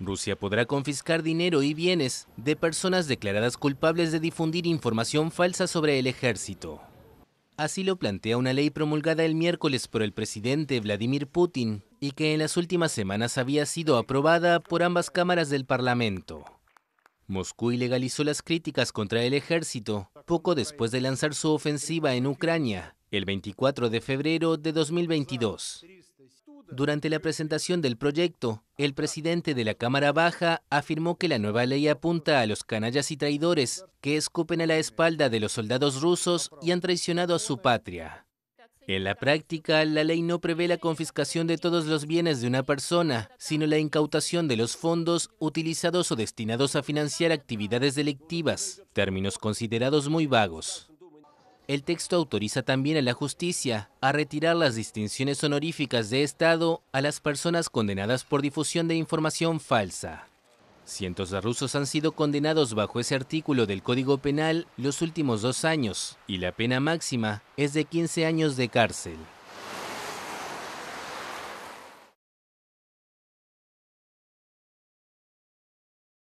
Rusia podrá confiscar dinero y bienes de personas declaradas culpables de difundir información falsa sobre el ejército. Así lo plantea una ley promulgada el miércoles por el presidente Vladimir Putin y que en las últimas semanas había sido aprobada por ambas cámaras del Parlamento. Moscú ilegalizó las críticas contra el ejército poco después de lanzar su ofensiva en Ucrania el 24 de febrero de 2022. Durante la presentación del proyecto, el presidente de la Cámara Baja afirmó que la nueva ley apunta a los canallas y traidores que escupen a la espalda de los soldados rusos y han traicionado a su patria. En la práctica, la ley no prevé la confiscación de todos los bienes de una persona, sino la incautación de los fondos utilizados o destinados a financiar actividades delictivas, términos considerados muy vagos. El texto autoriza también a la justicia a retirar las distinciones honoríficas de Estado a las personas condenadas por difusión de información falsa. Cientos de rusos han sido condenados bajo ese artículo del Código Penal los últimos dos años y la pena máxima es de 15 años de cárcel.